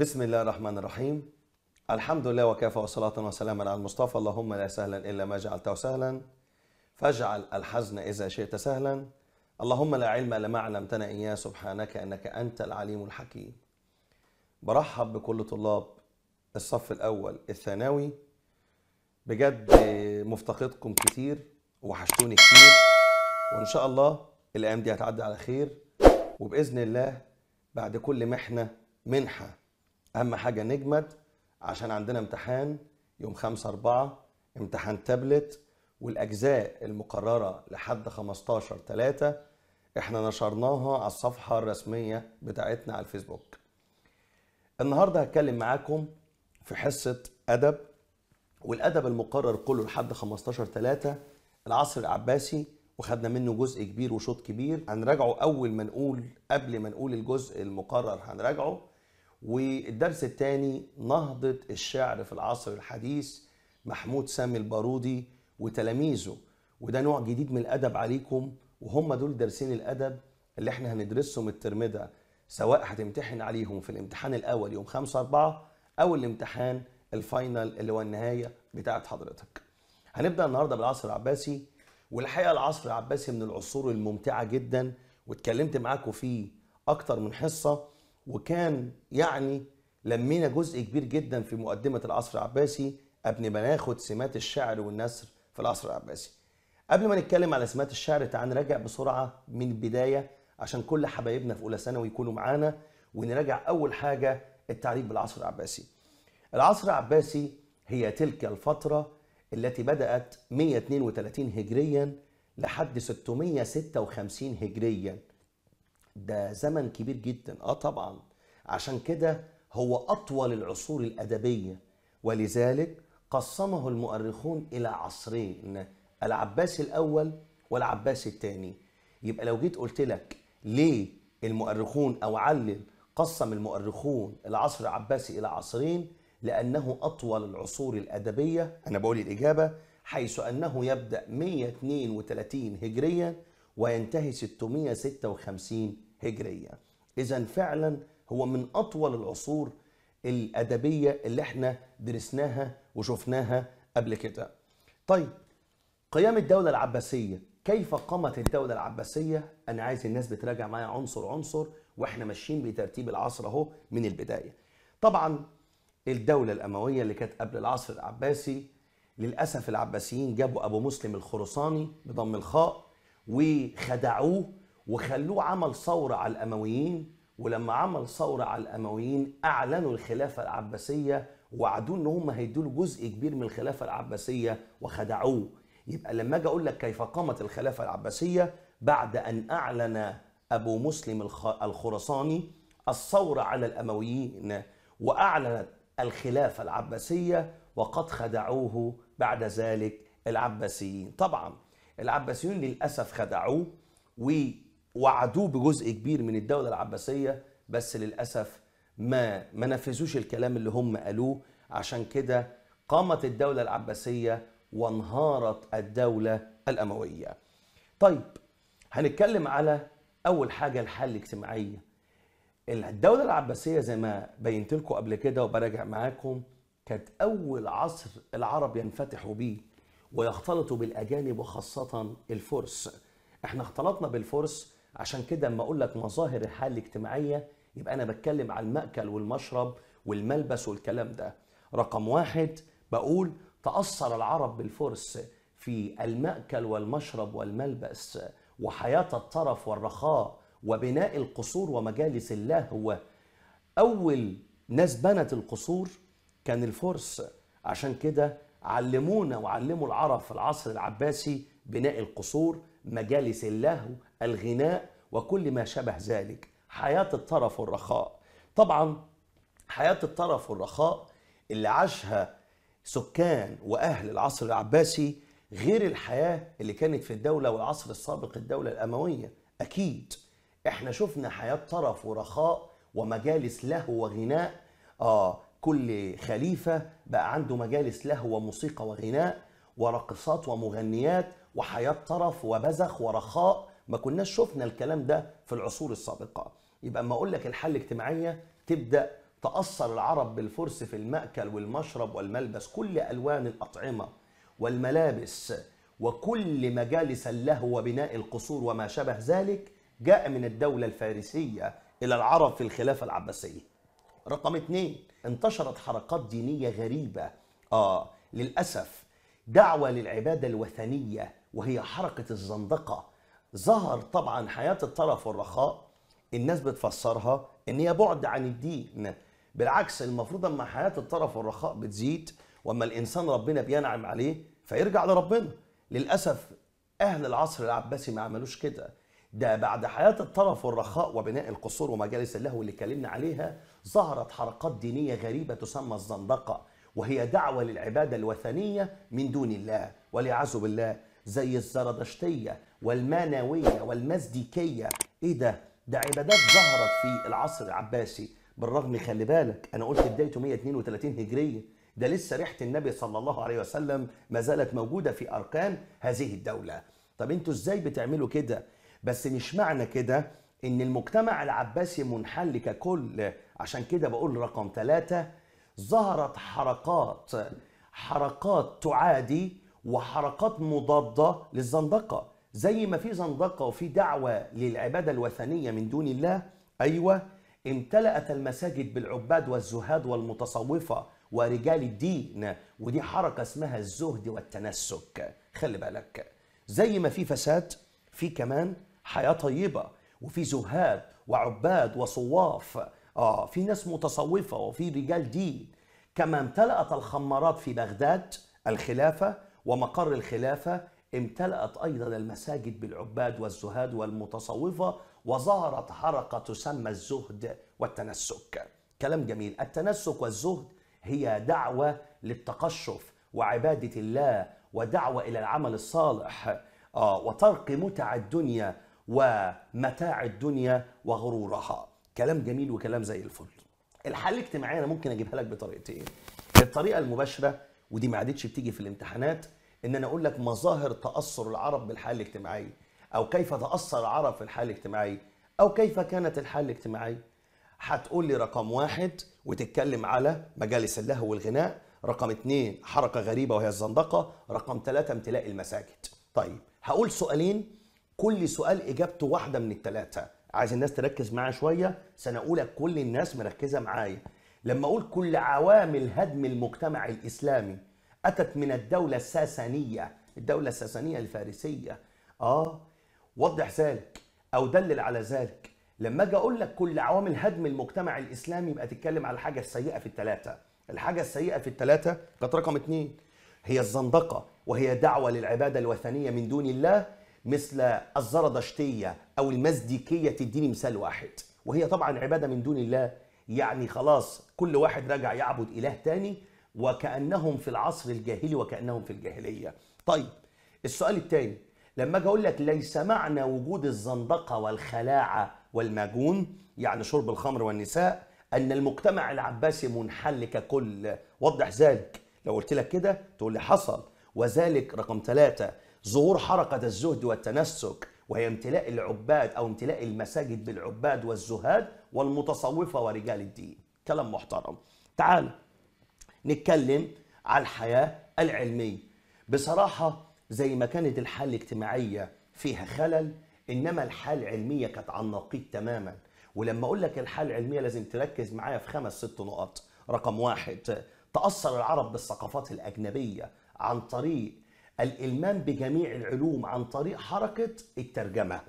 بسم الله الرحمن الرحيم الحمد لله وكفى وصلاة وسلاما على المصطفى اللهم لا سهلا إلا ما جعلته سهلا فاجعل الحزن إذا شئت سهلا اللهم لا علم لما علمتنا إياه سبحانك إنك أنت العليم الحكيم برحب بكل طلاب الصف الأول الثانوي بجد مفتقدكم كتير وحشتوني كتير وإن شاء الله الأيام دي هتعدي على خير وبإذن الله بعد كل محنة منحة اهم حاجه نجمد عشان عندنا امتحان يوم 5 4 امتحان تابلت والاجزاء المقرره لحد 15 3 احنا نشرناها على الصفحه الرسميه بتاعتنا على الفيسبوك النهارده هتكلم معاكم في حصه ادب والادب المقرر كله لحد 15 3 العصر العباسي وخدنا منه جزء كبير وشوط كبير هنراجعه اول ما نقول قبل ما نقول الجزء المقرر هنراجعه والدرس الثاني نهضة الشعر في العصر الحديث محمود سامي البارودي وتلاميذه وده نوع جديد من الأدب عليكم وهم دول درسين الأدب اللي احنا هندرسهم الترم ده سواء هتمتحن عليهم في الامتحان الأول يوم 5 4 أو الامتحان الفاينل اللي هو النهاية بتاعت حضرتك هنبدأ النهاردة بالعصر العباسي والحقيقة العصر العباسي من العصور الممتعة جدا واتكلمت معاكم فيه أكتر من حصة وكان يعني لمينا جزء كبير جدا في مقدمة العصر العباسي قبل ما ناخد سمات الشعر والنثر في العصر العباسي قبل ما نتكلم على سمات الشعر تعال نراجع بسرعة من البداية عشان كل حبايبنا في أولى ثانوي يكونوا معانا ونراجع أول حاجة التعريف بالعصر العباسي العصر العباسي هي تلك الفترة التي بدأت 132 هجريا لحد 656 هجريا ده زمن كبير جدا اه طبعا عشان كده هو اطول العصور الادبيه ولذلك قسمه المؤرخون الى عصرين العباس الاول والعباس الثاني يبقى لو جيت قلت لك ليه المؤرخون او علل قسم المؤرخون العصر العباسي الى عصرين لانه اطول العصور الادبيه انا بقول الاجابه حيث انه يبدا 132 هجريا وينتهي 656 هجرية إذا فعلا هو من أطول العصور الأدبية اللي احنا درسناها وشفناها قبل كده طيب قيام الدولة العباسية كيف قامت الدولة العباسية أنا عايز الناس بتراجع معايا عنصر عنصر وإحنا ماشيين بترتيب العصر أهو من البداية طبعا الدولة الأموية اللي كانت قبل العصر العباسي للأسف العباسيين جابوا أبو مسلم الخرساني بضم الخاء وخدعوه وخلوه عمل ثورة على الأمويين ولما عمل ثورة على الأمويين أعلنوا الخلافة العباسية وعدوا إن هم هيدوا له جزء كبير من الخلافة العباسية وخدعوه يبقى لما أجي أقول لك كيف قامت الخلافة العباسية بعد أن أعلن أبو مسلم الخراساني الثورة على الأمويين وأعلنت الخلافة العباسية وقد خدعوه بعد ذلك العباسيين طبعا العباسيون للأسف خدعوه و وعدوه بجزء كبير من الدولة العباسية بس للأسف ما ما نفذوش الكلام اللي هم قالوه عشان كده قامت الدولة العباسية وانهارت الدولة الأموية طيب هنتكلم على أول حاجة الحل الاجتماعية الدولة العباسية زي ما بينت لكم قبل كده وبراجع معاكم كانت أول عصر العرب ينفتحوا بيه ويختلطوا بالأجانب وخاصة الفرس احنا اختلطنا بالفرس عشان كده لما اقول لك مظاهر الحاله الاجتماعيه يبقى انا بتكلم على الماكل والمشرب والملبس والكلام ده رقم واحد بقول تاثر العرب بالفرس في الماكل والمشرب والملبس وحياه الطرف والرخاء وبناء القصور ومجالس اللهو اول ناس بنت القصور كان الفرس عشان كده علمونا وعلموا العرب في العصر العباسي بناء القصور مجالس اللهو الغناء وكل ما شبه ذلك حياة الطرف الرخاء طبعا حياة الطرف الرخاء اللي عاشها سكان وأهل العصر العباسي غير الحياة اللي كانت في الدولة والعصر السابق الدولة الأموية أكيد احنا شفنا حياة طرف ورخاء ومجالس لهو وغناء آه كل خليفة بقى عنده مجالس لهو وموسيقى وغناء ورقصات ومغنيات وحياه طرف وبذخ ورخاء ما كناش شفنا الكلام ده في العصور السابقه يبقى اما اقول لك الحل الاجتماعيه تبدا تاثر العرب بالفرس في الماكل والمشرب والملبس كل الوان الاطعمه والملابس وكل مجالس اللهو وبناء القصور وما شابه ذلك جاء من الدولة الفارسية إلى العرب في الخلافة العباسية رقم اثنين انتشرت حركات دينية غريبة آه للأسف دعوة للعبادة الوثنية وهي حركة الزندقة ظهر طبعا حياة الطرف والرخاء الناس بتفسرها ان هي بعد عن الدين بالعكس المفروض اما حياة الطرف والرخاء بتزيد واما الانسان ربنا بينعم عليه فيرجع لربنا للاسف اهل العصر العباسي ما عملوش كده ده بعد حياة الطرف والرخاء وبناء القصور ومجالس اللهو اللي اتكلمنا عليها ظهرت حركات دينية غريبة تسمى الزندقة وهي دعوة للعبادة الوثنية من دون الله والعياذ بالله زي الزردشتية والمانوية والمزديكية إيه ده؟ ده عبادات ظهرت في العصر العباسي بالرغم خلي بالك أنا قلت بدايته 132 هجرية ده لسه ريحة النبي صلى الله عليه وسلم ما زالت موجودة في أركان هذه الدولة طب انتوا ازاي بتعملوا كده؟ بس مش معنى كده ان المجتمع العباسي منحل ككل عشان كده بقول رقم ثلاثة ظهرت حركات حركات تعادي وحركات مضادة للزندقة زي ما في زندقة وفي دعوة للعبادة الوثنية من دون الله أيوة امتلأت المساجد بالعباد والزهاد والمتصوفة ورجال الدين ودي حركة اسمها الزهد والتنسك خلي بالك زي ما في فساد في كمان حياة طيبة وفي زهاد وعباد وصواف اه في ناس متصوفة وفي رجال دين كما امتلأت الخمارات في بغداد الخلافة ومقر الخلافة امتلأت أيضا المساجد بالعباد والزهاد والمتصوفة وظهرت حركة تسمى الزهد والتنسك كلام جميل التنسك والزهد هي دعوة للتقشف وعبادة الله ودعوة إلى العمل الصالح آه، وترك متع الدنيا ومتاع الدنيا وغرورها كلام جميل وكلام زي الفل الحل الاجتماعي انا ممكن اجيبها لك بطريقتين الطريقه المباشره ودي ما عادتش بتيجي في الامتحانات ان انا اقول لك مظاهر تاثر العرب بالحاله الاجتماعيه او كيف تاثر العرب في الحاله الاجتماعيه او كيف كانت الحاله الاجتماعيه هتقول لي رقم واحد وتتكلم على مجالس اللهو والغناء رقم اثنين حركة غريبة وهي الزندقة رقم ثلاثة امتلاء المساجد طيب هقول سؤالين كل سؤال إجابته واحدة من الثلاثة عايز الناس تركز معايا شوية سنقولك كل الناس مركزة معايا لما أقول كل عوامل هدم المجتمع الإسلامي أتت من الدولة الساسانية الدولة الساسانية الفارسية آه وضح ذلك أو دلل على ذلك لما أجي أقول لك كل عوامل هدم المجتمع الإسلامي يبقى تتكلم على الحاجة السيئة في الثلاثة الحاجة السيئة في الثلاثة كانت رقم اثنين هي الزندقة وهي دعوة للعبادة الوثنية من دون الله مثل الزردشتية أو المزديكية تديني مثال واحد وهي طبعا عبادة من دون الله يعني خلاص كل واحد رجع يعبد إله تاني وكأنهم في العصر الجاهلي وكأنهم في الجاهلية طيب السؤال الثاني لما اجي اقول لك ليس معنى وجود الزندقه والخلاعه والماجون يعني شرب الخمر والنساء ان المجتمع العباسي منحل ككل وضح ذلك لو قلت لك كده تقول لي حصل وذلك رقم ثلاثة ظهور حركة الزهد والتنسك وهي امتلاء العباد أو امتلاء المساجد بالعباد والزهاد والمتصوفه ورجال الدين كلام محترم تعال نتكلم على الحياه العلميه بصراحه زي ما كانت الحاله الاجتماعيه فيها خلل انما الحاله العلميه كانت على النقيض تماما ولما اقول لك الحاله العلميه لازم تركز معايا في خمس ست نقط رقم واحد تاثر العرب بالثقافات الاجنبيه عن طريق الالمام بجميع العلوم عن طريق حركه الترجمه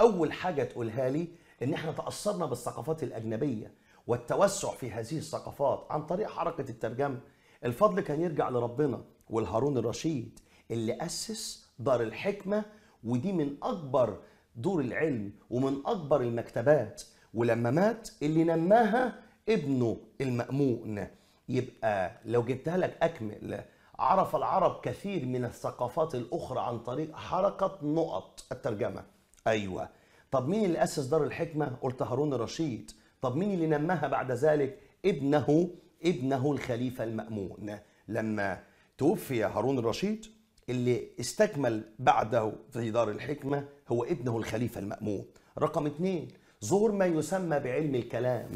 اول حاجه تقولها لي لان احنا تاثرنا بالثقافات الاجنبيه والتوسع في هذه الثقافات عن طريق حركه الترجمه الفضل كان يرجع لربنا والهارون الرشيد اللي اسس دار الحكمه ودي من اكبر دور العلم ومن اكبر المكتبات ولما مات اللي نماها ابنه المأمون يبقى لو جبتها لك اكمل عرف العرب كثير من الثقافات الاخرى عن طريق حركه نقط الترجمه ايوه طب مين اللي أسس دار الحكمة؟ قلت هارون الرشيد طب مين اللي نماها بعد ذلك؟ ابنه ابنه الخليفة المأمون لما توفي هارون الرشيد اللي استكمل بعده في دار الحكمة هو ابنه الخليفة المأمون رقم اثنين ظهور ما يسمى بعلم الكلام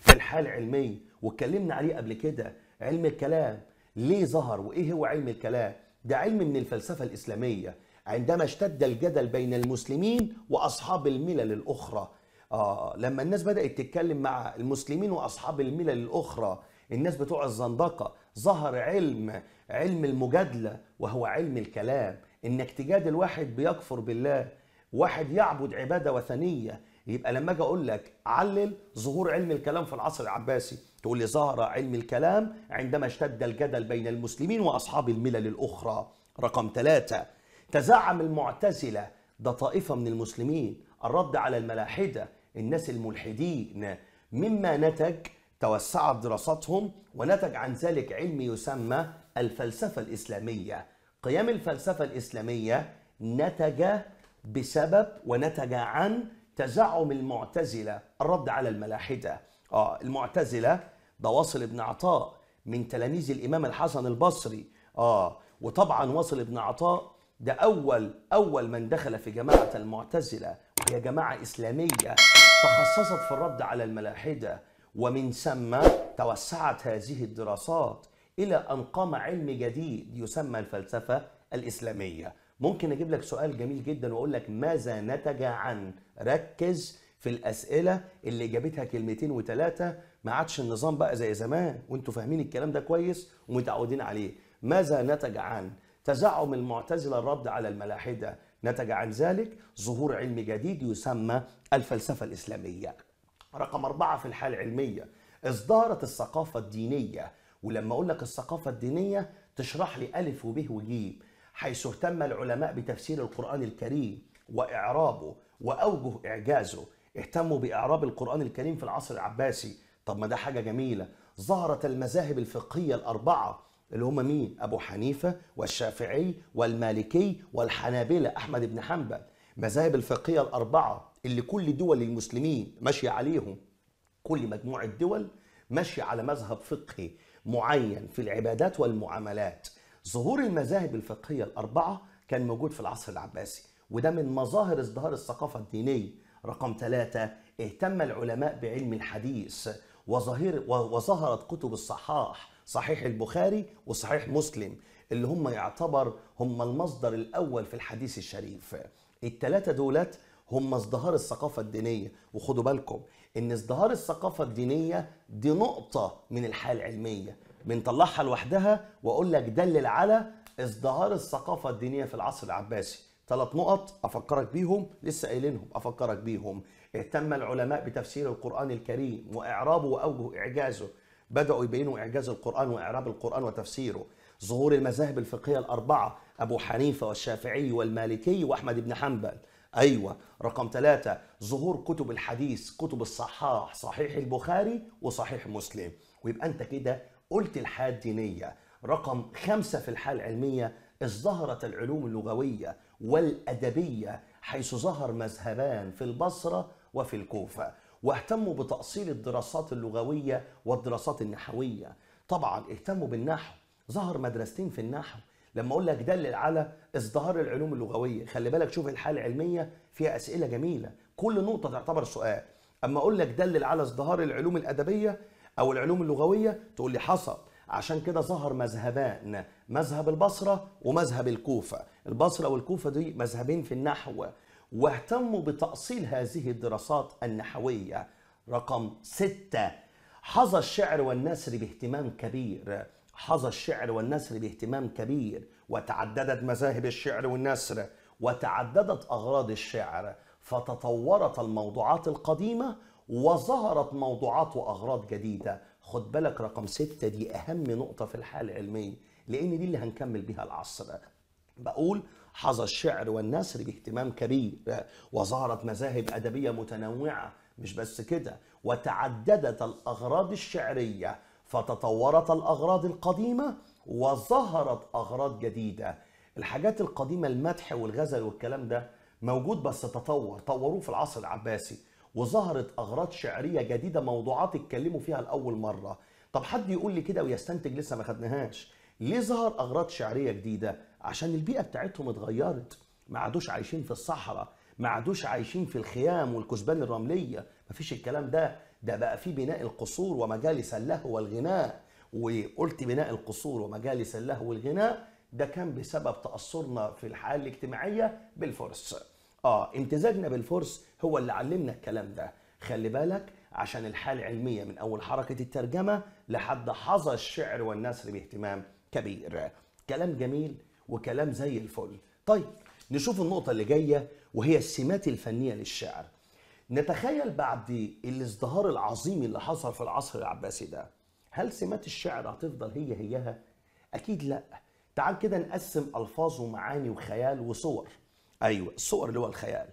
في الحال علمي واتكلمنا عليه قبل كده علم الكلام ليه ظهر وايه هو علم الكلام ده علم من الفلسفة الإسلامية عندما اشتد الجدل بين المسلمين واصحاب الملل الاخرى آه لما الناس بدات تتكلم مع المسلمين واصحاب الملل الاخرى الناس بتوع الزندقه ظهر علم علم المجادله وهو علم الكلام انك تجادل واحد بيكفر بالله واحد يعبد عباده وثنيه يبقى لما اجي اقول لك علل ظهور علم الكلام في العصر العباسي تقول لي ظهر علم الكلام عندما اشتد الجدل بين المسلمين واصحاب الملل الاخرى رقم ثلاثة تزعم المعتزلة ده طائفة من المسلمين الرد على الملاحدة الناس الملحدين مما نتج توسعت دراساتهم ونتج عن ذلك علم يسمى الفلسفة الإسلامية قيام الفلسفة الإسلامية نتج بسبب ونتج عن تزعم المعتزلة الرد على الملاحدة آه المعتزلة ده واصل ابن عطاء من تلاميذ الإمام الحسن البصري آه وطبعا واصل ابن عطاء ده أول أول من دخل في جماعة المعتزلة وهي جماعة إسلامية تخصصت في الرد على الملاحدة ومن ثم توسعت هذه الدراسات إلى أن قام علم جديد يسمى الفلسفة الإسلامية ممكن أجيب لك سؤال جميل جدا وأقول لك ماذا نتج عن ركز في الأسئلة اللي جابتها كلمتين وثلاثة ما عادش النظام بقى زي زمان وانتوا فاهمين الكلام ده كويس ومتعودين عليه ماذا نتج عن تزعم المعتزلة الرد على الملاحدة نتج عن ذلك ظهور علم جديد يسمى الفلسفة الإسلامية رقم أربعة في الحالة العلمية ازدهرت الثقافة الدينية ولما أقول لك الثقافة الدينية تشرح لي ألف وبه وجيب حيث اهتم العلماء بتفسير القرآن الكريم وإعرابه وأوجه إعجازه اهتموا بإعراب القرآن الكريم في العصر العباسي طب ما ده حاجة جميلة ظهرت المذاهب الفقهية الأربعة اللي هم مين؟ أبو حنيفة والشافعي والمالكي والحنابلة أحمد بن حنبل مذاهب الفقهية الأربعة اللي كل دول المسلمين ماشية عليهم كل مجموعة دول ماشية على مذهب فقهي معين في العبادات والمعاملات ظهور المذاهب الفقهية الأربعة كان موجود في العصر العباسي وده من مظاهر ازدهار الثقافة الدينية رقم ثلاثة اهتم العلماء بعلم الحديث وظهير وظهرت كتب الصحاح صحيح البخاري وصحيح مسلم اللي هم يعتبر هم المصدر الأول في الحديث الشريف التلاتة دولت هم ازدهار الثقافة الدينية وخدوا بالكم ان ازدهار الثقافة الدينية دي نقطة من الحياة العلمية بنطلعها لوحدها واقول لك دلل على ازدهار الثقافة الدينية في العصر العباسي ثلاث نقط افكرك بيهم لسه قايلينهم افكرك بيهم اهتم العلماء بتفسير القرآن الكريم وإعرابه وأوجه إعجازه بدأوا يبينوا إعجاز القرآن وإعراب القرآن وتفسيره ظهور المذاهب الفقهية الأربعة أبو حنيفة والشافعي والمالكي وأحمد بن حنبل أيوة رقم ثلاثة ظهور كتب الحديث كتب الصحاح صحيح البخاري وصحيح مسلم ويبقى أنت كده قلت الحياة الدينية رقم خمسة في الحالة العلمية ازدهرت العلوم اللغوية والأدبية حيث ظهر مذهبان في البصرة وفي الكوفة واهتموا بتأصيل الدراسات اللغوية والدراسات النحوية طبعا اهتموا بالنحو ظهر مدرستين في النحو لما اقول لك دلل على ازدهار العلوم اللغويه خلي بالك شوف الحاله العلميه فيها اسئله جميله كل نقطه تعتبر سؤال اما اقول لك دلل على ازدهار العلوم الادبيه او العلوم اللغويه تقول لي حصل عشان كده ظهر مذهبان مذهب البصره ومذهب الكوفه البصره والكوفه دي مذهبين في النحو واهتموا بتأصيل هذه الدراسات النحوية رقم ستة حظى الشعر والنثر باهتمام كبير حظى الشعر والنثر باهتمام كبير وتعددت مذاهب الشعر والنثر وتعددت أغراض الشعر فتطورت الموضوعات القديمة وظهرت موضوعات وأغراض جديدة خد بالك رقم ستة دي أهم نقطة في الحال العلمي لأن دي اللي هنكمل بها العصر بقول حظى الشعر والنثر باهتمام كبير وظهرت مذاهب أدبية متنوعة مش بس كده وتعددت الأغراض الشعرية فتطورت الأغراض القديمة وظهرت أغراض جديدة الحاجات القديمة المدح والغزل والكلام ده موجود بس تطور طوروه في العصر العباسي وظهرت أغراض شعرية جديدة موضوعات اتكلموا فيها لأول مرة طب حد يقول لي كده ويستنتج لسه ما خدناهاش ليه ظهر اغراض شعريه جديده عشان البيئه بتاعتهم اتغيرت ما عادوش عايشين في الصحراء ما عادوش عايشين في الخيام والكثبان الرمليه مفيش الكلام ده ده بقى في بناء القصور ومجالس اللهو والغناء وقلت بناء القصور ومجالس اللهو والغناء ده كان بسبب تاثرنا في الحياه الاجتماعيه بالفرس اه امتزاجنا بالفرس هو اللي علمنا الكلام ده خلي بالك عشان الحاله العلميه من اول حركه الترجمه لحد حظى الشعر والنثر باهتمام كبير كلام جميل وكلام زي الفل طيب نشوف النقطة اللي جاية وهي السمات الفنية للشعر نتخيل بعد الازدهار العظيم اللي حصل في العصر العباسي ده هل سمات الشعر هتفضل هي هيها؟ أكيد لأ تعال كده نقسم ألفاظ ومعاني وخيال وصور أيوة الصور اللي هو الخيال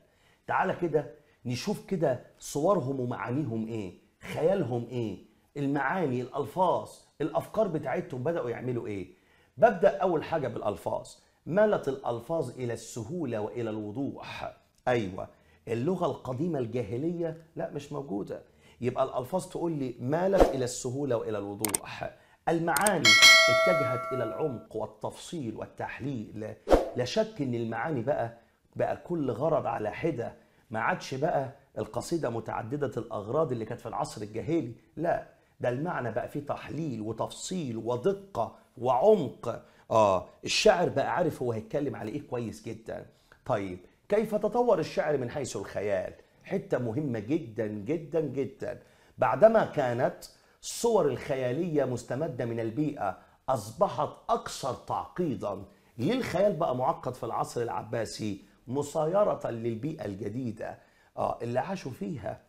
تعال كده نشوف كده صورهم ومعانيهم إيه خيالهم إيه المعاني الألفاظ الافكار بتاعتهم بداوا يعملوا ايه ببدا اول حاجه بالالفاظ مالت الالفاظ الى السهوله والى الوضوح ايوه اللغه القديمه الجاهليه لا مش موجوده يبقى الالفاظ تقول لي مالت الى السهوله والى الوضوح المعاني اتجهت الى العمق والتفصيل والتحليل لا شك ان المعاني بقى بقى كل غرض على حده ما عادش بقى القصيده متعدده الاغراض اللي كانت في العصر الجاهلي لا ده المعنى بقى فيه تحليل وتفصيل ودقه وعمق اه الشاعر بقى عارف هو هيتكلم على ايه كويس جدا طيب كيف تطور الشعر من حيث الخيال حته مهمه جدا جدا جدا بعدما كانت الصور الخياليه مستمده من البيئه اصبحت اكثر تعقيدا ليه الخيال بقى معقد في العصر العباسي مصايره للبيئه الجديده اه اللي عاشوا فيها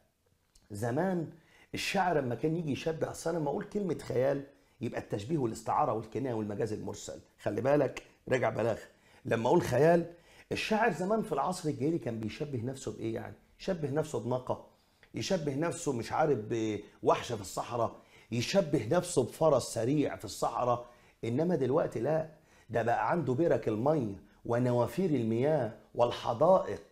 زمان الشاعر لما كان يجي يشد اصل انا لما اقول كلمه خيال يبقى التشبيه والاستعاره والكنايه والمجاز المرسل خلي بالك راجع بلاغ لما اقول خيال الشاعر زمان في العصر الجاهلي كان بيشبه نفسه بايه يعني يشبه نفسه بناقه يشبه نفسه مش عارف بوحشه في الصحراء يشبه نفسه بفرس سريع في الصحراء انما دلوقتي لا ده بقى عنده برك الميه ونوافير المياه والحدائق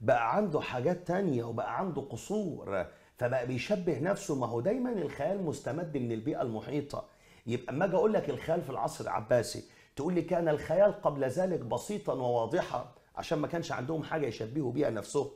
بقى عنده حاجات تانية وبقى عنده قصور فبقى بيشبه نفسه ما هو دايما الخيال مستمد من البيئه المحيطه يبقى اما اجي اقول لك الخيال في العصر العباسي تقول لي كان الخيال قبل ذلك بسيطا وواضحا عشان ما كانش عندهم حاجه يشبهوا بيها نفسهم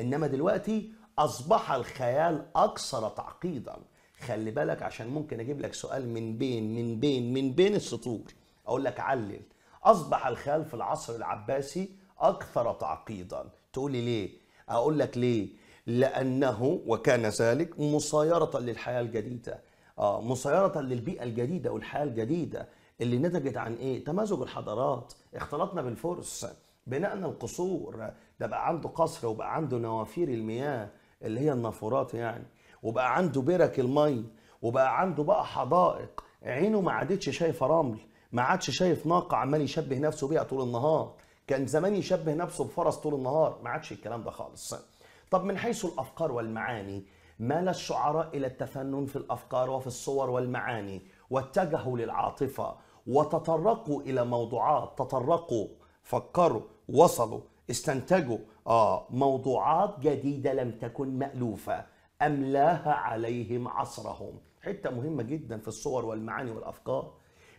انما دلوقتي اصبح الخيال اكثر تعقيدا خلي بالك عشان ممكن اجيب لك سؤال من بين من بين من بين السطور اقول لك علل اصبح الخيال في العصر العباسي اكثر تعقيدا تقول لي ليه اقول لك ليه لأنه وكان ذلك مسايرة للحياة الجديدة آه، مسايرة للبيئة الجديدة والحياة الجديدة اللي نتجت عن إيه؟ تمازج الحضارات اختلطنا بالفرس بناءنا القصور ده بقى عنده قصر وبقى عنده نوافير المياه اللي هي النافورات يعني وبقى عنده برك المي وبقى عنده بقى حدائق عينه ما عادتش شايفه رمل ما عادش شايف ناقه عمال يشبه نفسه بيها طول النهار كان زمان يشبه نفسه بفرس طول النهار ما عادش الكلام ده خالص طب من حيث الافكار والمعاني مال الشعراء الى التفنن في الافكار وفي الصور والمعاني واتجهوا للعاطفه وتطرقوا الى موضوعات تطرقوا فكروا وصلوا استنتجوا آه موضوعات جديده لم تكن مالوفه املاها عليهم عصرهم حته مهمه جدا في الصور والمعاني والافكار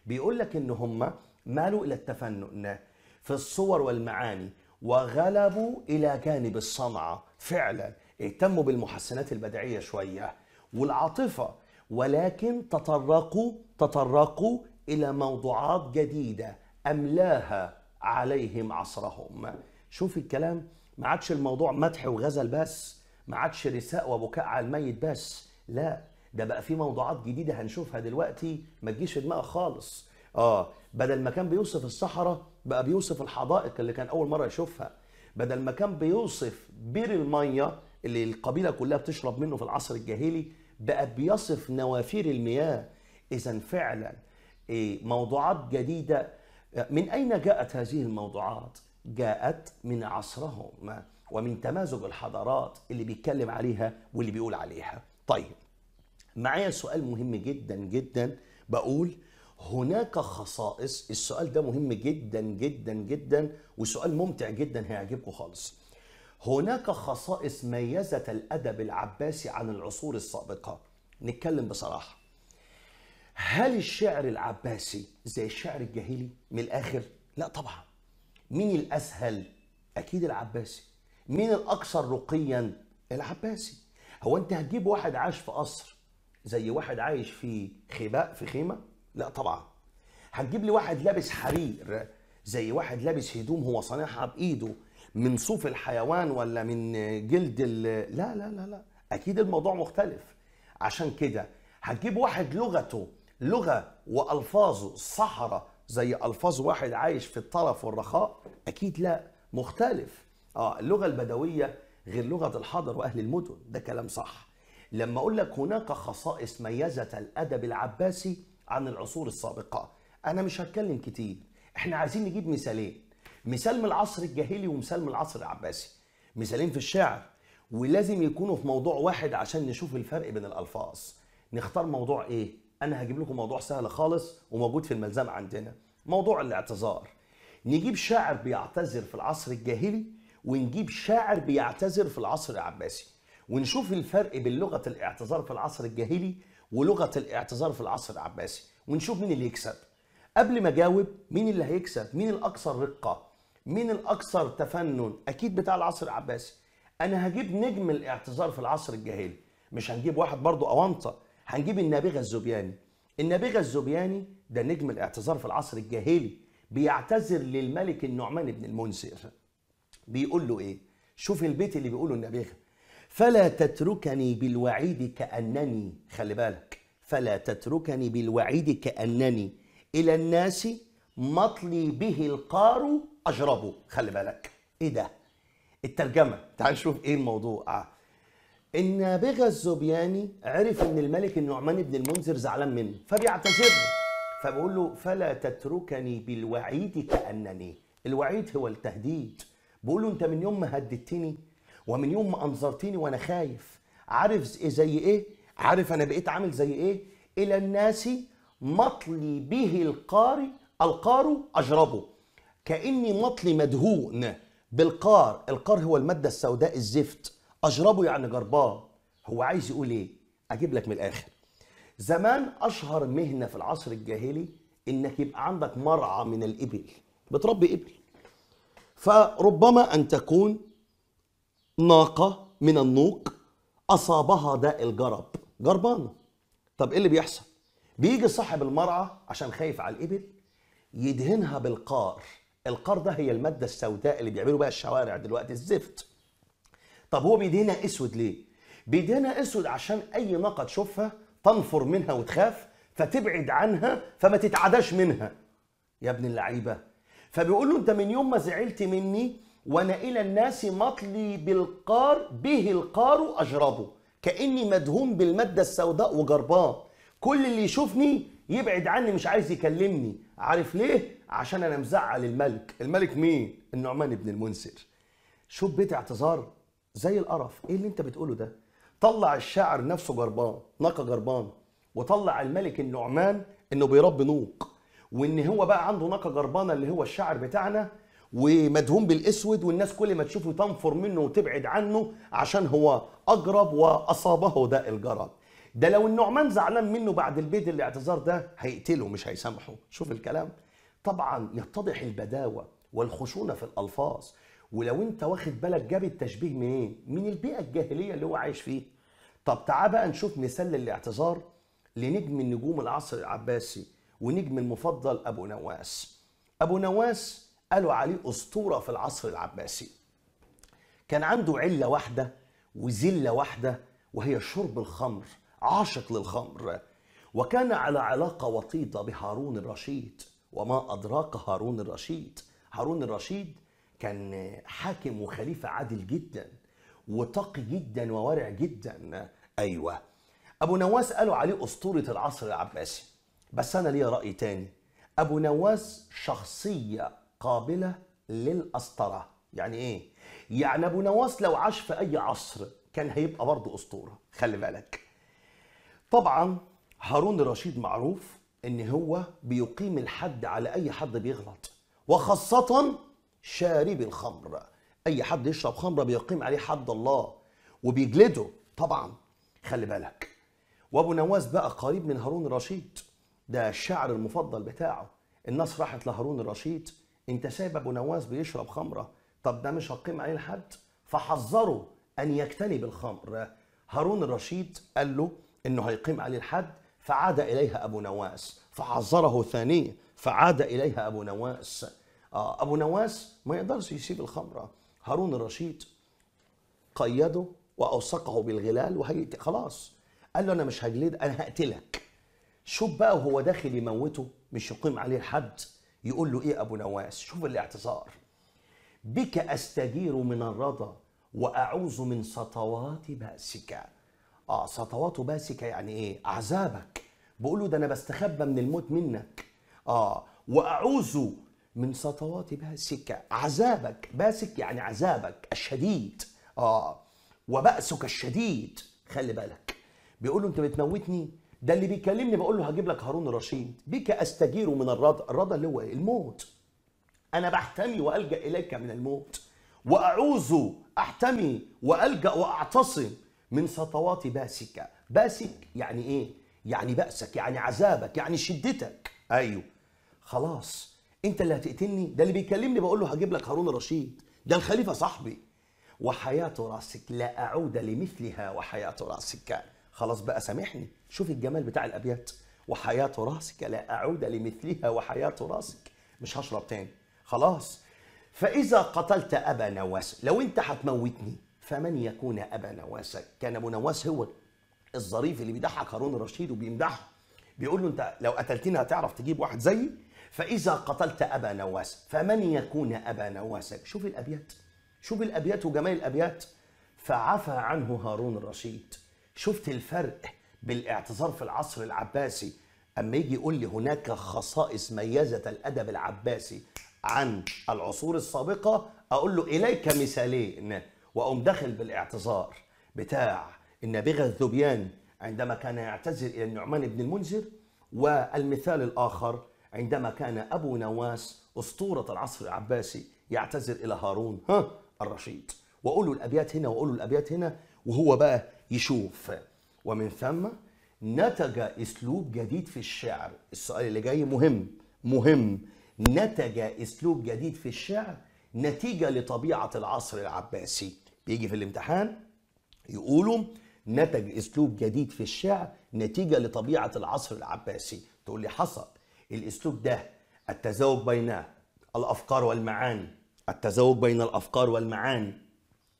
بيقول لك ان هم مالوا الى التفنن في الصور والمعاني وغلبوا إلى جانب الصنعة فعلا اهتموا بالمحسنات البدعية شوية والعاطفة ولكن تطرقوا تطرقوا إلى موضوعات جديدة أملاها عليهم عصرهم شوف الكلام ما عادش الموضوع مدح وغزل بس ما عادش رساء وبكاء على الميت بس لا ده بقى في موضوعات جديدة هنشوفها دلوقتي ما تجيش في خالص اه بدل ما كان بيوصف الصحراء بقى بيوصف الحدائق اللي كان اول مره يشوفها بدل ما كان بيوصف بير الميه اللي القبيله كلها بتشرب منه في العصر الجاهلي بقى بيصف نوافير المياه اذا فعلا إيه، موضوعات جديده من اين جاءت هذه الموضوعات جاءت من عصرهم ومن تمازج الحضارات اللي بيتكلم عليها واللي بيقول عليها طيب معايا سؤال مهم جدا جدا بقول هناك خصائص السؤال ده مهم جدا جدا جدا وسؤال ممتع جدا هيعجبكم خالص هناك خصائص ميزت الادب العباسي عن العصور السابقه نتكلم بصراحه هل الشعر العباسي زي الشعر الجاهلي من الاخر لا طبعا مين الاسهل اكيد العباسي مين الاكثر رقيا العباسي هو انت هتجيب واحد عاش في قصر زي واحد عايش في خباء في خيمه لا طبعا هتجيب لي واحد لابس حرير زي واحد لابس هدوم هو صانعها بايده من صوف الحيوان ولا من جلد لا لا لا لا اكيد الموضوع مختلف عشان كده هتجيب واحد لغته لغه والفاظه صحراء زي الفاظ واحد عايش في الطرف والرخاء اكيد لا مختلف اه اللغه البدويه غير لغه الحضر واهل المدن ده كلام صح لما اقول لك هناك خصائص ميزت الادب العباسي عن العصور السابقة أنا مش هتكلم كتير احنا عايزين نجيب مثالين مثال من العصر الجاهلي ومثال من العصر العباسي مثالين في الشعر ولازم يكونوا في موضوع واحد عشان نشوف الفرق بين الألفاظ نختار موضوع إيه؟ أنا هجيب لكم موضوع سهل خالص وموجود في الملزمة عندنا موضوع الاعتذار نجيب شاعر بيعتذر في العصر الجاهلي ونجيب شاعر بيعتذر في العصر العباسي ونشوف الفرق بين لغة الاعتذار في العصر الجاهلي ولغه الاعتذار في العصر العباسي ونشوف مين اللي يكسب قبل ما اجاوب مين اللي هيكسب مين الاكثر رقه مين الاكثر تفنن اكيد بتاع العصر العباسي انا هجيب نجم الاعتذار في العصر الجاهلي مش هنجيب واحد برضه أوانطة هنجيب النابغه الزبياني النابغه الزبياني ده نجم الاعتذار في العصر الجاهلي بيعتذر للملك النعمان بن المنذر بيقول له ايه شوف البيت اللي بيقوله النابغه فلا تتركني بالوعيد كأنني خلي بالك فلا تتركني بالوعيد كأنني إلى الناس مطلي به القار أجربه خلي بالك إيه ده الترجمة تعال نشوف إيه الموضوع النابغة آه. الزبياني عرف إن الملك النعمان بن المنذر زعلان منه فبيعتذر له فبقول له فلا تتركني بالوعيد كأنني الوعيد هو التهديد بقول له أنت من يوم ما هددتني ومن يوم ما انظرتني وانا خايف عارف إيه زي ايه عارف انا بقيت عامل زي ايه الى الناس مطلي به القاري القار اجربه كاني مطلي مدهون بالقار القار هو الماده السوداء الزفت اجربه يعني جرباه هو عايز يقول ايه اجيب لك من الاخر زمان اشهر مهنه في العصر الجاهلي انك يبقى عندك مرعى من الابل بتربي ابل فربما ان تكون ناقة من النوق أصابها داء الجرب جربانة طب إيه اللي بيحصل؟ بيجي صاحب المرعى عشان خايف على الإبل يدهنها بالقار القار ده هي المادة السوداء اللي بيعملوا بها الشوارع دلوقتي الزفت طب هو بيدهنها أسود ليه؟ بيدهنها أسود عشان أي ناقة تشوفها تنفر منها وتخاف فتبعد عنها فما تتعداش منها يا ابن اللعيبة فبيقول له أنت من يوم ما زعلت مني وانا الى الناس مطلي بالقار به القار اجربه كاني مدهون بالماده السوداء وجرباه كل اللي يشوفني يبعد عني مش عايز يكلمني عارف ليه عشان انا مزعل الملك الملك مين النعمان بن المنذر شوف بيت اعتذار زي القرف ايه اللي انت بتقوله ده طلع الشاعر نفسه جربان نقى جربان وطلع الملك النعمان انه بيربي نوق وان هو بقى عنده نقى جربانه اللي هو الشاعر بتاعنا ومدهون بالاسود والناس كل ما تشوفه تنفر منه وتبعد عنه عشان هو اقرب واصابه داء الجرب ده لو النعمان زعلان منه بعد البيت الاعتذار ده هيقتله مش هيسامحه شوف الكلام طبعا يتضح البداوه والخشونه في الالفاظ ولو انت واخد بالك جاب التشبيه منين من البيئه الجاهليه اللي هو عايش فيه طب تعال بقى نشوف مثال للاعتذار لنجم النجوم العصر العباسي ونجم المفضل ابو نواس ابو نواس قالوا عليه أسطورة في العصر العباسي كان عنده علة واحدة وزلة واحدة وهي شرب الخمر عاشق للخمر وكان على علاقة وطيدة بهارون الرشيد وما أدراك هارون الرشيد هارون الرشيد كان حاكم وخليفة عادل جدا وتقي جدا وورع جدا أيوة أبو نواس قالوا عليه أسطورة العصر العباسي بس أنا ليا رأي تاني أبو نواس شخصية قابله للاسطره يعني ايه يعني ابو نواس لو عاش في اي عصر كان هيبقى برضه اسطوره خلي بالك طبعا هارون الرشيد معروف ان هو بيقيم الحد على اي حد بيغلط وخاصه شارب الخمر اي حد يشرب خمره بيقيم عليه حد الله وبيجلده طبعا خلي بالك وابو نواس بقى قريب من هارون الرشيد ده الشعر المفضل بتاعه الناس راحت لهارون الرشيد انت سايب ابو نواس بيشرب خمره طب ده مش هتقيم عليه الحد فحذره ان يجتنب الخمر هارون الرشيد قال له انه هيقيم عليه الحد فعاد اليها ابو نواس فحذره ثانيه فعاد اليها ابو نواس آه، ابو نواس ما يقدرش يسيب الخمره هارون الرشيد قيده واوثقه بالغلال وهي خلاص قال له انا مش هجلد انا هقتلك شوف بقى وهو داخل يموته مش يقيم عليه الحد يقول له ايه ابو نواس شوف الاعتذار بك استجير من الرضا واعوذ من سطوات باسك اه سطوات باسك يعني ايه عذابك بقول له ده انا بستخبى من الموت منك اه واعوذ من سطوات باسك عذابك باسك يعني عذابك الشديد اه وبأسك الشديد خلي بالك بيقول له انت بتموتني ده اللي بيكلمني بقول له هجيب لك هارون رشيد بك استجير من الرضا الرضا اللي هو ايه الموت انا بحتمي والجا اليك من الموت واعوذ احتمي والجا واعتصم من سطوات باسك باسك يعني ايه يعني بأسك يعني عذابك يعني شدتك ايوه خلاص انت اللي هتقتلني ده اللي بيكلمني بقول له هجيب لك هارون رشيد ده الخليفه صاحبي وحياه راسك لا اعود لمثلها وحياه راسك خلاص بقى سامحني شوف الجمال بتاع الابيات وحياه راسك لا اعود لمثلها وحياه راسك مش هشرب تاني خلاص فاذا قتلت ابا نواس لو انت هتموتني فمن يكون ابا نواس كان ابو نواس هو الظريف اللي بيضحك هارون الرشيد وبيمدحه بيقول له انت لو قتلتني هتعرف تجيب واحد زيي فاذا قتلت ابا نواس فمن يكون ابا نواس شوف الابيات شوف الابيات وجمال الابيات فعفى عنه هارون الرشيد شفت الفرق بالاعتذار في العصر العباسي اما يجي يقول لي هناك خصائص ميزت الادب العباسي عن العصور السابقه اقول له اليك مثالين واقوم داخل بالاعتذار بتاع النابغه الذبيان عندما كان يعتذر الى النعمان بن المنذر والمثال الاخر عندما كان ابو نواس اسطوره العصر العباسي يعتذر الى هارون ها الرشيد واقول له الابيات هنا واقول له الابيات هنا وهو بقى يشوف ومن ثم نتج اسلوب جديد في الشعر السؤال اللي جاي مهم مهم نتج اسلوب جديد في الشعر نتيجه لطبيعه العصر العباسي بيجي في الامتحان يقولوا نتج اسلوب جديد في الشعر نتيجه لطبيعه العصر العباسي تقول لي حصل الاسلوب ده التزاوج بين الافكار والمعاني التزاوج بين الافكار والمعاني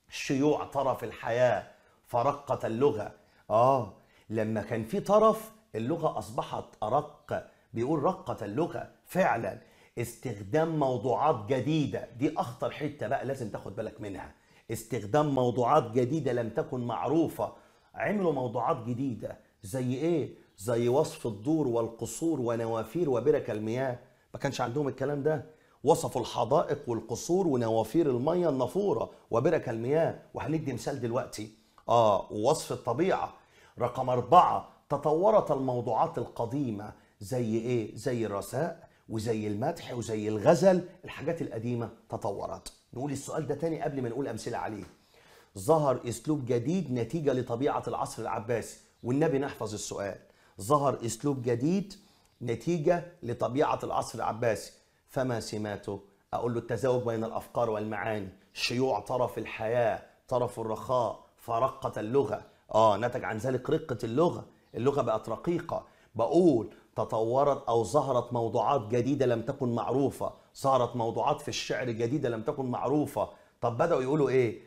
شيوع طرف الحياه فرقت اللغة آه لما كان في طرف اللغة أصبحت أرق بيقول رقت اللغة فعلا استخدام موضوعات جديدة دي أخطر حتة بقى لازم تاخد بالك منها استخدام موضوعات جديدة لم تكن معروفة عملوا موضوعات جديدة زي إيه؟ زي وصف الدور والقصور ونوافير وبرك المياه ما كانش عندهم الكلام ده وصفوا الحدائق والقصور ونوافير المية النافورة وبرك المياه وهندي مثال دلوقتي آه ووصف الطبيعة رقم أربعة تطورت الموضوعات القديمة زي إيه؟ زي الرثاء وزي المدح وزي الغزل الحاجات القديمة تطورت نقول السؤال ده تاني قبل ما نقول أمثلة عليه ظهر أسلوب جديد نتيجة لطبيعة العصر العباسي والنبي نحفظ السؤال ظهر أسلوب جديد نتيجة لطبيعة العصر العباسي فما سماته أقول له التزاوج بين الأفكار والمعاني شيوع طرف الحياة طرف الرخاء فرقة اللغة آه نتج عن ذلك رقة اللغة اللغة بقت رقيقة بقول تطورت أو ظهرت موضوعات جديدة لم تكن معروفة ظهرت موضوعات في الشعر جديدة لم تكن معروفة طب بدأوا يقولوا إيه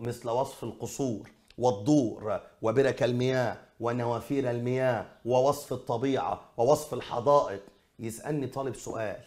مثل وصف القصور والدور وبرك المياه ونوافير المياه ووصف الطبيعة ووصف الحدائق يسألني طالب سؤال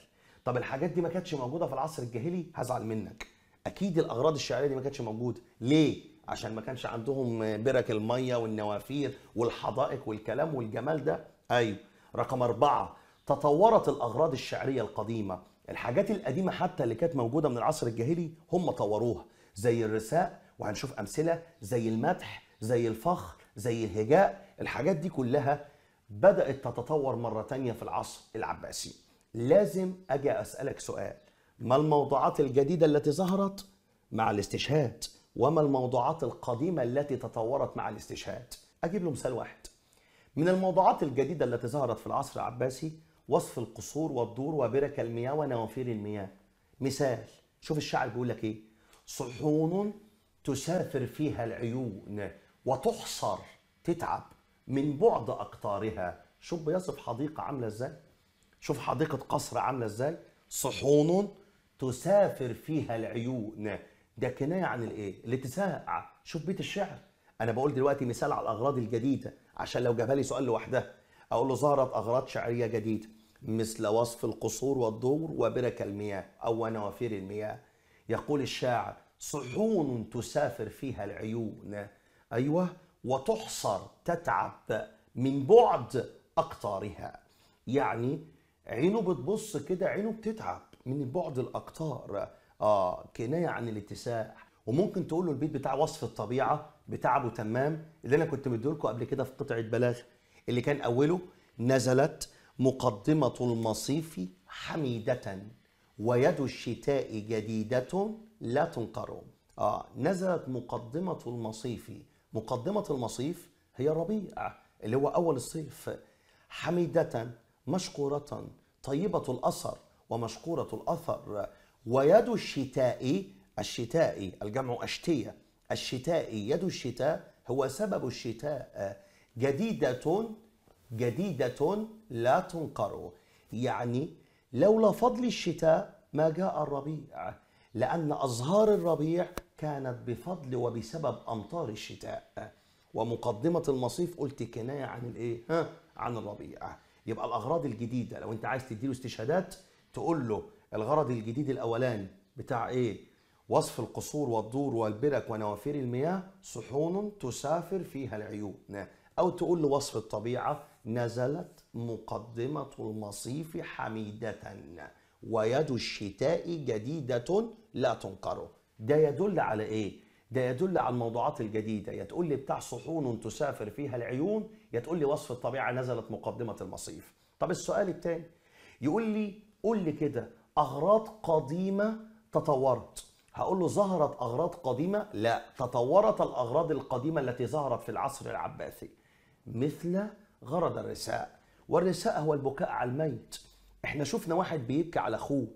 طب الحاجات دي ما كانتش موجودة في العصر الجاهلي هزعل منك أكيد الأغراض الشعرية دي ما كانتش موجودة ليه؟ عشان ما كانش عندهم برك الميه والنوافير والحدائق والكلام والجمال ده ايوه رقم أربعة تطورت الأغراض الشعرية القديمة الحاجات القديمة حتى اللي كانت موجودة من العصر الجاهلي هم طوروها زي الرساء وهنشوف أمثلة زي المدح زي الفخر زي الهجاء الحاجات دي كلها بدأت تتطور مرة تانية في العصر العباسي لازم أجي أسألك سؤال ما الموضوعات الجديدة التي ظهرت مع الاستشهاد وما الموضوعات القديمة التي تطورت مع الاستشهاد أجيب له مثال واحد من الموضوعات الجديدة التي ظهرت في العصر العباسي وصف القصور والدور وبرك المياه ونوافير المياه مثال شوف الشاعر بيقول لك ايه صحون تسافر فيها العيون وتحصر تتعب من بعد اقطارها شوف بيصف حديقه عامله ازاي شوف حديقه قصر عامله ازاي صحون تسافر فيها العيون ده كنايه عن الايه؟ الاتساع شوف بيت الشعر انا بقول دلوقتي مثال على الاغراض الجديده عشان لو جابها لي سؤال لوحدها اقول له ظهرت اغراض شعريه جديده مثل وصف القصور والدور وبرك المياه او نوافير المياه يقول الشاعر صحون تسافر فيها العيون ايوه وتحصر تتعب من بعد اقطارها يعني عينه بتبص كده عينه بتتعب من بعد الاقطار اه كنايه عن الاتساع وممكن تقول له البيت بتاع وصف الطبيعه بتاع ابو تمام اللي انا كنت مديلكم قبل كده في قطعه بلاغ اللي كان اوله نزلت مقدمه المصيف حميده ويد الشتاء جديده لا تنقر اه نزلت مقدمه المصيف مقدمه المصيف هي الربيع اللي هو اول الصيف حميده مشكوره طيبه الاثر ومشكوره الاثر ويد الشتاء الشتاء الجمع أشتية الشتاء يد الشتاء هو سبب الشتاء جديدة جديدة لا تنقر يعني لولا فضل الشتاء ما جاء الربيع لأن أزهار الربيع كانت بفضل وبسبب أمطار الشتاء ومقدمة المصيف قلت كناية عن الإيه؟ ها؟ عن الربيع يبقى الأغراض الجديدة لو أنت عايز تديله استشهادات تقول له الغرض الجديد الاولاني بتاع ايه وصف القصور والدور والبرك ونوافير المياه صحون تسافر فيها العيون نعم. او تقول لوصف الطبيعه نزلت مقدمه المصيف حميده ويد الشتاء جديده لا تنكره ده يدل على ايه ده يدل على الموضوعات الجديده يا تقول لي بتاع صحون تسافر فيها العيون يا تقول لي وصف الطبيعه نزلت مقدمه المصيف طب السؤال الثاني يقول لي قول لي كده اغراض قديمه تطورت هقول له ظهرت اغراض قديمه لا تطورت الاغراض القديمه التي ظهرت في العصر العباسي مثل غرض الرثاء والرثاء هو البكاء على الميت احنا شفنا واحد بيبكي على اخوه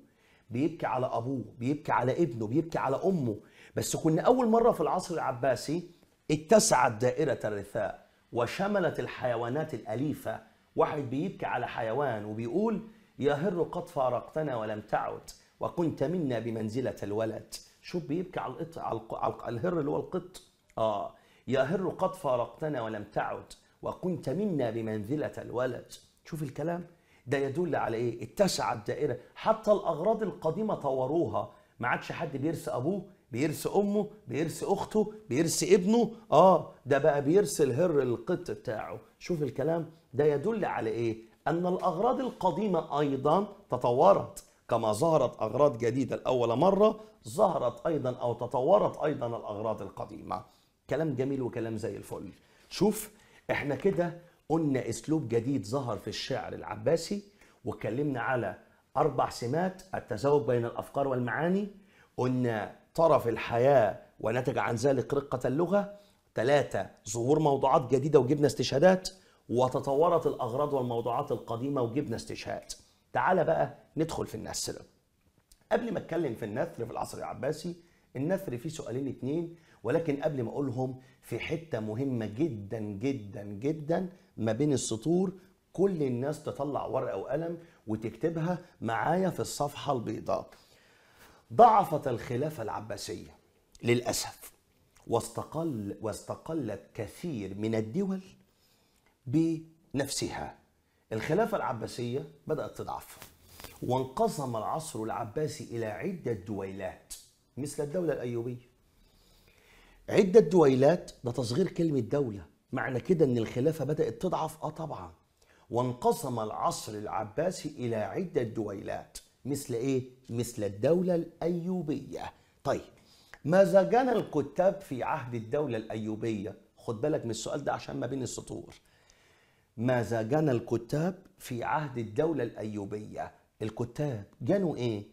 بيبكي على ابوه بيبكي على ابنه بيبكي على امه بس كنا اول مره في العصر العباسي اتسعت دائره الرثاء وشملت الحيوانات الاليفه واحد بيبكي على حيوان وبيقول يهر قد فارقتنا ولم تعد وكنت منا بمنزله الولد شو بيبكي على القط على, الهر اللي هو القط اه يا هر قد فارقتنا ولم تعد وكنت منا بمنزله الولد شوف الكلام ده يدل على ايه اتسعت دائرة حتى الاغراض القديمه طوروها ما عادش حد بيرث ابوه بيرث امه بيرث اخته بيرث ابنه اه ده بقى بيرث الهر القط بتاعه شوف الكلام ده يدل على ايه أن الأغراض القديمة أيضا تطورت كما ظهرت أغراض جديدة الأول مرة ظهرت أيضا أو تطورت أيضا الأغراض القديمة كلام جميل وكلام زي الفل شوف احنا كده قلنا اسلوب جديد ظهر في الشعر العباسي واتكلمنا على اربع سمات التزاوج بين الافكار والمعاني قلنا طرف الحياه ونتج عن ذلك رقه اللغه ثلاثه ظهور موضوعات جديده وجبنا استشهادات وتطورت الأغراض والموضوعات القديمة وجبنا استشهاد تعال بقى ندخل في النثر قبل ما اتكلم في النثر في العصر العباسي النثر فيه سؤالين اتنين ولكن قبل ما اقولهم في حتة مهمة جدا جدا جدا ما بين السطور كل الناس تطلع ورقة وقلم وتكتبها معايا في الصفحة البيضاء ضعفت الخلافة العباسية للأسف واستقل واستقلت كثير من الدول بنفسها الخلافة العباسية بدأت تضعف وانقسم العصر العباسي إلى عدة دويلات مثل الدولة الأيوبية عدة دويلات ده تصغير كلمة دولة معنى كده إن الخلافة بدأت تضعف آه طبعا وانقسم العصر العباسي إلى عدة دويلات مثل إيه؟ مثل الدولة الأيوبية طيب ماذا كان الكتاب في عهد الدولة الأيوبية؟ خد بالك من السؤال ده عشان ما بين السطور ماذا جنى الكتاب في عهد الدولة الأيوبية الكتاب جنوا إيه؟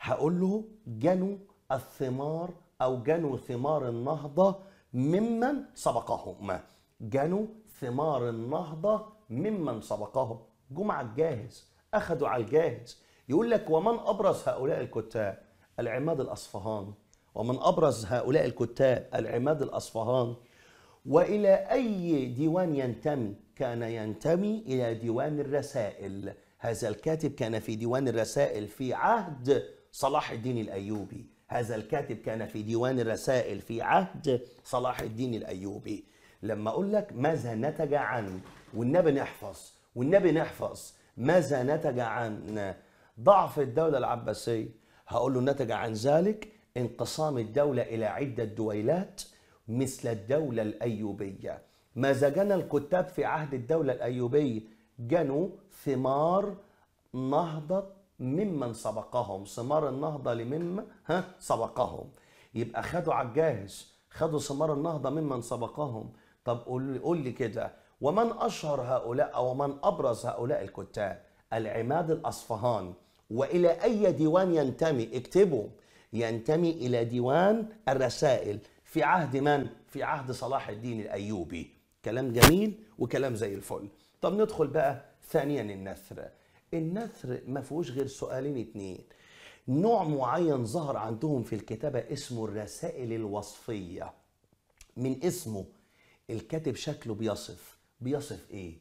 هقول له جنوا الثمار أو جنوا ثمار النهضة ممن سبقهم جنوا ثمار النهضة ممن سبقهم جمع الجاهز أخذوا على الجاهز يقول لك ومن أبرز هؤلاء الكتاب العماد الأصفهاني ومن أبرز هؤلاء الكتاب العماد الأصفهاني وإلى أي ديوان ينتمي كان ينتمي إلى ديوان الرسائل هذا الكاتب كان في ديوان الرسائل في عهد صلاح الدين الأيوبي هذا الكاتب كان في ديوان الرسائل في عهد صلاح الدين الأيوبي لما أقول لك ماذا نتج عن والنبي نحفظ والنبي نحفظ ماذا نتج عن ضعف الدولة العباسية هقول له نتج عن ذلك انقسام الدولة إلى عدة دويلات مثل الدولة الأيوبية ماذا جنى الكتاب في عهد الدولة الأيوبية جنوا ثمار نهضة ممن سبقهم ثمار النهضة لمن ها سبقهم يبقى خدوا على الجاهز خدوا ثمار النهضة ممن سبقهم طب قول لي قول لي كده ومن أشهر هؤلاء أو من أبرز هؤلاء الكتاب العماد الأصفهاني وإلى أي ديوان ينتمي اكتبوا ينتمي إلى ديوان الرسائل في عهد من؟ في عهد صلاح الدين الأيوبي كلام جميل وكلام زي الفل طب ندخل بقى ثانيا النثر النثر ما فيهوش غير سؤالين اتنين نوع معين ظهر عندهم في الكتابة اسمه الرسائل الوصفية من اسمه الكاتب شكله بيصف بيصف ايه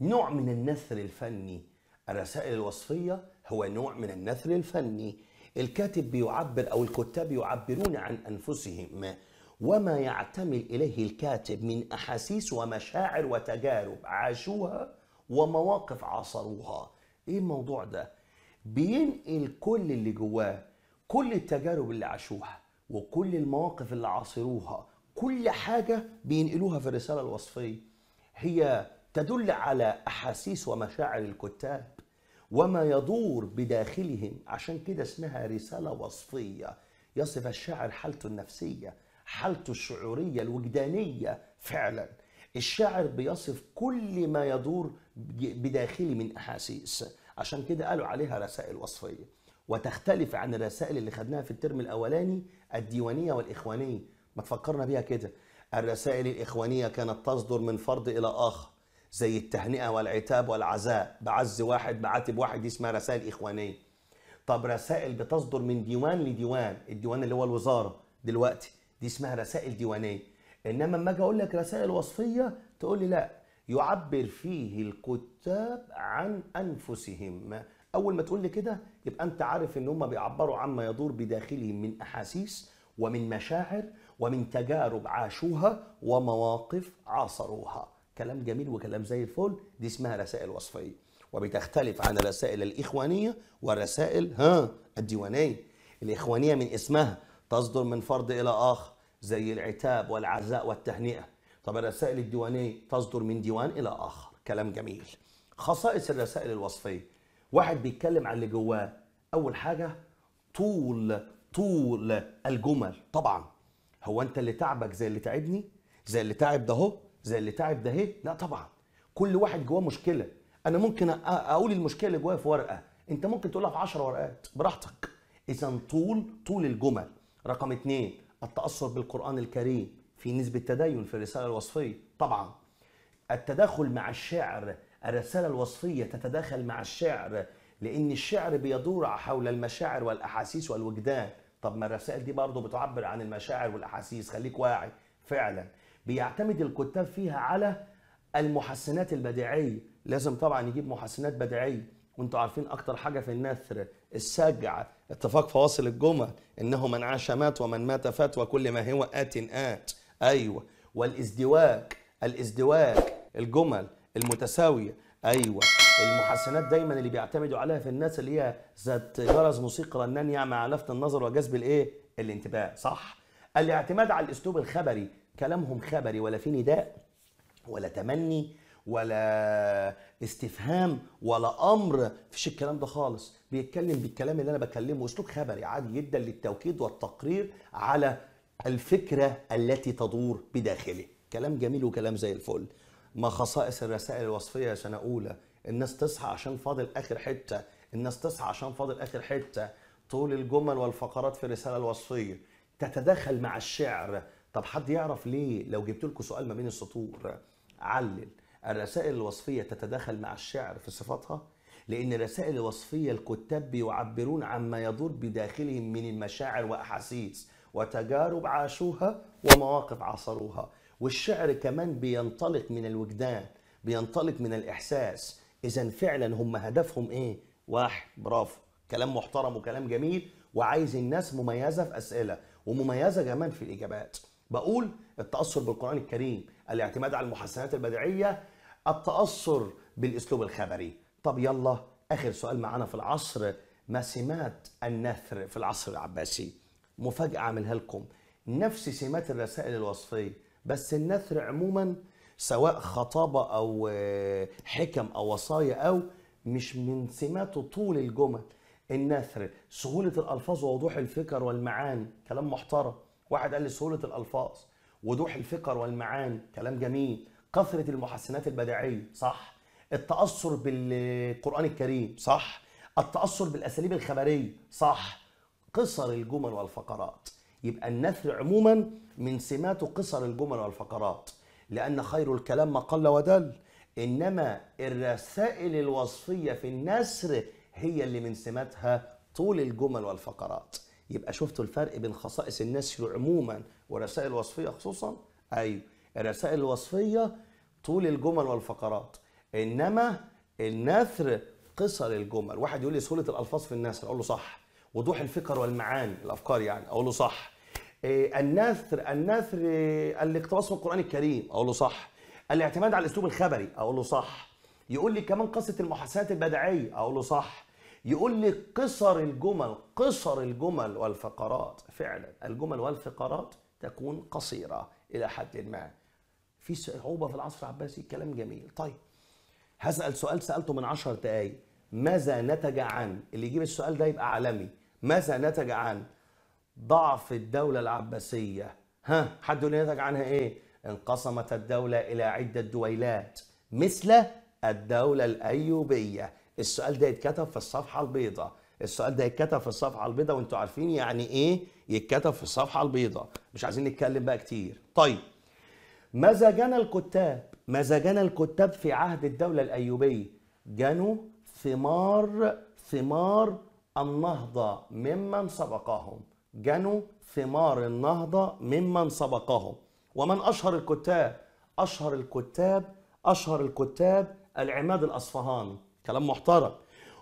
نوع من النثر الفني الرسائل الوصفية هو نوع من النثر الفني الكاتب بيعبر او الكتاب يعبرون عن انفسهم وما يعتمل اليه الكاتب من احاسيس ومشاعر وتجارب عاشوها ومواقف عاصروها ايه الموضوع ده بينقل كل اللي جواه كل التجارب اللي عاشوها وكل المواقف اللي عاصروها كل حاجه بينقلوها في الرساله الوصفيه هي تدل على احاسيس ومشاعر الكتاب وما يدور بداخلهم عشان كده اسمها رساله وصفيه يصف الشاعر حالته النفسيه حالته الشعوريه الوجدانيه فعلا الشاعر بيصف كل ما يدور بداخلي من احاسيس عشان كده قالوا عليها رسائل وصفيه وتختلف عن الرسائل اللي خدناها في الترم الاولاني الديوانيه والاخوانيه ما تفكرنا بيها كده الرسائل الاخوانيه كانت تصدر من فرد الى اخر زي التهنئه والعتاب والعزاء بعز واحد بعاتب واحد دي اسمها رسائل اخوانيه طب رسائل بتصدر من ديوان لديوان الديوان اللي هو الوزاره دلوقتي دي اسمها رسائل ديوانيه انما لما اجي اقول لك رسائل وصفيه تقول لي لا يعبر فيه الكتاب عن انفسهم اول ما تقول لي كده يبقى انت عارف ان هم بيعبروا عما يدور بداخلهم من احاسيس ومن مشاعر ومن تجارب عاشوها ومواقف عاصروها كلام جميل وكلام زي الفل دي اسمها رسائل وصفيه وبتختلف عن الرسائل الاخوانيه والرسائل ها الديوانيه الاخوانيه من اسمها تصدر من فرد إلى آخر زي العتاب والعزاء والتهنئة طب الرسائل الديوانية تصدر من ديوان إلى آخر كلام جميل خصائص الرسائل الوصفية واحد بيتكلم عن اللي جواه أول حاجة طول طول الجمل طبعا هو أنت اللي تعبك زي اللي تعبني زي اللي تعب ده هو زي اللي تعب ده هي لا طبعا كل واحد جواه مشكله انا ممكن اقول المشكله اللي جوايا في ورقه انت ممكن تقولها في 10 ورقات براحتك اذا طول طول الجمل رقم اثنين التأثر بالقرآن الكريم في نسبة تدين في الرسالة الوصفية طبعا التداخل مع الشعر الرسالة الوصفية تتداخل مع الشعر لأن الشعر بيدور حول المشاعر والأحاسيس والوجدان طب ما الرسائل دي برضه بتعبر عن المشاعر والأحاسيس خليك واعي فعلا بيعتمد الكتاب فيها على المحسنات البديعية لازم طبعا يجيب محسنات بديعية وانتوا عارفين أكتر حاجة في النثر السجع اتفاق فواصل الجمل انه من عاش مات ومن مات فات وكل ما هو ات ات ايوه والازدواج الازدواج الجمل المتساويه ايوه المحسنات دايما اللي بيعتمدوا عليها في الناس اللي هي ذات جرس موسيقى رنان يعمى على لفت النظر وجذب الايه الانتباه صح الاعتماد على الاسلوب الخبري كلامهم خبري ولا في نداء ولا تمني ولا استفهام ولا امر مفيش الكلام ده خالص بيتكلم بالكلام اللي انا بكلمه اسلوب خبري عادي جدا للتوكيد والتقرير على الفكره التي تدور بداخله كلام جميل وكلام زي الفل ما خصائص الرسائل الوصفيه سنه اولى الناس تصحى عشان فاضل اخر حته الناس تصحى عشان فاضل اخر حته طول الجمل والفقرات في الرساله الوصفيه تتداخل مع الشعر طب حد يعرف ليه لو جبت لكم سؤال ما بين السطور علل الرسائل الوصفية تتداخل مع الشعر في صفاتها لأن الرسائل الوصفية الكتاب بيعبرون عما يدور بداخلهم من المشاعر وأحاسيس وتجارب عاشوها ومواقف عاصروها والشعر كمان بينطلق من الوجدان بينطلق من الإحساس إذا فعلا هم هدفهم إيه؟ واحد برافو كلام محترم وكلام جميل وعايز الناس مميزة في أسئلة ومميزة كمان في الإجابات بقول التأثر بالقرآن الكريم الاعتماد على المحسنات البديعية التأثر بالأسلوب الخبري طب يلا آخر سؤال معانا في العصر ما سمات النثر في العصر العباسي مفاجأة عاملها لكم نفس سمات الرسائل الوصفية بس النثر عموما سواء خطابة أو آه، حكم أو وصايا أو مش من سماته طول الجمل النثر سهولة الألفاظ ووضوح الفكر والمعاني كلام محترم واحد قال لي سهولة الألفاظ وضوح الفكر والمعاني كلام جميل كثره المحسنات البديعيه صح التاثر بالقران الكريم صح التاثر بالاساليب الخبريه صح قصر الجمل والفقرات يبقى النثر عموما من سماته قصر الجمل والفقرات لان خير الكلام ما قل ودل انما الرسائل الوصفيه في النثر هي اللي من سماتها طول الجمل والفقرات يبقى شفتوا الفرق بين خصائص النثر عموما ورسائل الوصفيه خصوصا ايوه الرسائل الوصفيه طول الجمل والفقرات انما النثر قصر الجمل واحد يقول لي سهوله الالفاظ في النثر اقول له صح وضوح الفكر والمعاني الافكار يعني اقول له صح إيه، النثر النثر الاقتباس من القران الكريم اقول له صح الاعتماد على الاسلوب الخبري اقول له صح يقول لي كمان قصه المحاسنات البدعيه اقول له صح يقول لي قصر الجمل قصر الجمل والفقرات فعلا الجمل والفقرات تكون قصيره الى حد ما في صعوبه في العصر العباسي كلام جميل طيب هسال سؤال سالته من 10 دقائق ماذا نتج عن اللي يجيب السؤال ده يبقى عالمي ماذا نتج عن ضعف الدوله العباسيه ها حد يقول نتج عنها ايه انقسمت الدوله الى عده دويلات مثل الدوله الايوبيه السؤال ده يتكتب في الصفحه البيضاء السؤال ده يتكتب في الصفحه البيضاء وانتوا عارفين يعني ايه يتكتب في الصفحه البيضاء مش عايزين نتكلم بقى كتير طيب ماذا جنى الكتاب ماذا جنى الكتاب في عهد الدولة الأيوبية جنوا ثمار ثمار النهضة ممن سبقهم جنوا ثمار النهضة ممن سبقهم ومن أشهر الكتاب أشهر الكتاب أشهر الكتاب العماد الأصفهاني كلام محترم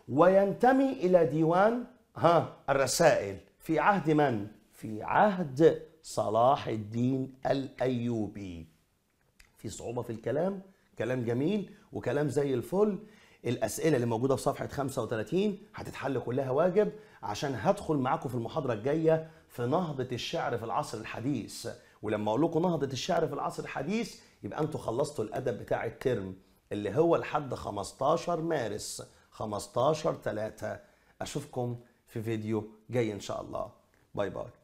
وينتمي إلى ديوان ها الرسائل في عهد من؟ في عهد صلاح الدين الأيوبي في صعوبه في الكلام كلام جميل وكلام زي الفل الاسئله اللي موجوده في صفحه 35 هتتحل كلها واجب عشان هدخل معاكم في المحاضره الجايه في نهضه الشعر في العصر الحديث ولما اقول لكم نهضه الشعر في العصر الحديث يبقى انتوا خلصتوا الادب بتاع الترم اللي هو لحد 15 مارس 15 3 اشوفكم في فيديو جاي ان شاء الله باي باي